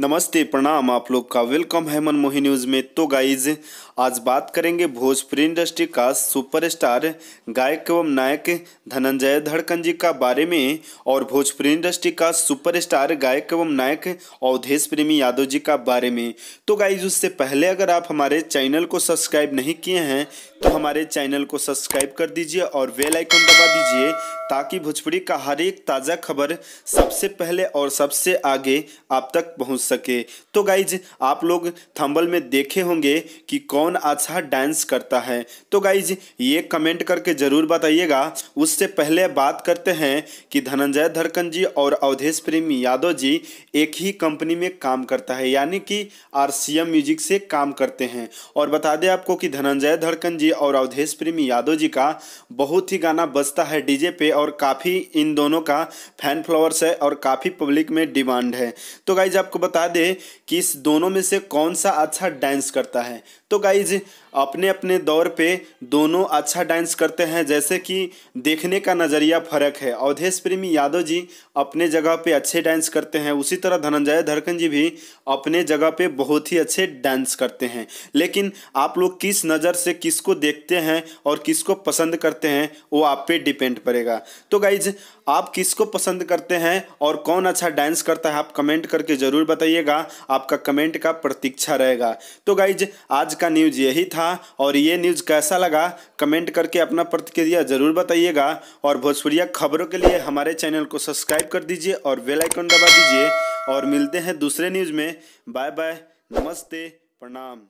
नमस्ते प्रणाम आप लोग का वेलकम है मनमोही न्यूज़ में तो गाइज आज बात करेंगे भोजपुरी इंडस्ट्री का सुपरस्टार गायक एवं नायक धनंजय धड़कन जी का बारे में और भोजपुरी इंडस्ट्री का सुपरस्टार गायक एवं नायक अवधेश प्रेमी यादव जी का बारे में तो गाइज उससे पहले अगर आप हमारे चैनल को सब्सक्राइब नहीं किए हैं तो हमारे चैनल को सब्सक्राइब कर दीजिए और वेल आइकन दबा दीजिए ताकि भोजपुरी का हर एक ताज़ा खबर सबसे पहले और सबसे आगे आप तक पहुंच सके तो गाइज आप लोग थंबल में देखे होंगे कि कौन अच्छा डांस करता है तो गाइज ये कमेंट करके ज़रूर बताइएगा उससे पहले बात करते हैं कि धनंजय धरकन जी और अवधेश प्रेमी यादव जी एक ही कंपनी में काम करता है यानी कि आर म्यूजिक से काम करते हैं और बता दें आपको कि धनंजय धड़कन जी जी और अवधेश प्रेमी यादव जी का बहुत ही गाना बजता है डीजे पे और काफ़ी इन दोनों का फैन फ्लावर्स है और काफ़ी पब्लिक में डिमांड है तो गाइज आपको बता दें कि इस दोनों में से कौन सा अच्छा डांस करता है तो गाइज अपने अपने दौर पे दोनों अच्छा डांस करते हैं जैसे कि देखने का नज़रिया फ़र्क है अवधेश प्रेमी यादव जी अपने जगह पे अच्छे डांस करते हैं उसी तरह धनंजय धरखन जी भी अपने जगह पे बहुत ही अच्छे डांस करते हैं लेकिन आप लोग किस नज़र से किसको देखते हैं और किसको पसंद करते हैं वो आप पे डिपेंड करेगा तो गाइज आप किसको पसंद करते हैं और कौन अच्छा डांस करता है आप कमेंट करके ज़रूर बताइएगा आपका कमेंट का प्रतीक्षा रहेगा तो गाइज आज का न्यूज़ यही था और ये न्यूज़ कैसा लगा कमेंट करके अपना प्रतिक्रिया ज़रूर बताइएगा और भोजपुरिया खबरों के लिए हमारे चैनल को सब्सक्राइब कर दीजिए और बेलाइकन दबा दीजिए और मिलते हैं दूसरे न्यूज़ में बाय बाय नमस्ते प्रणाम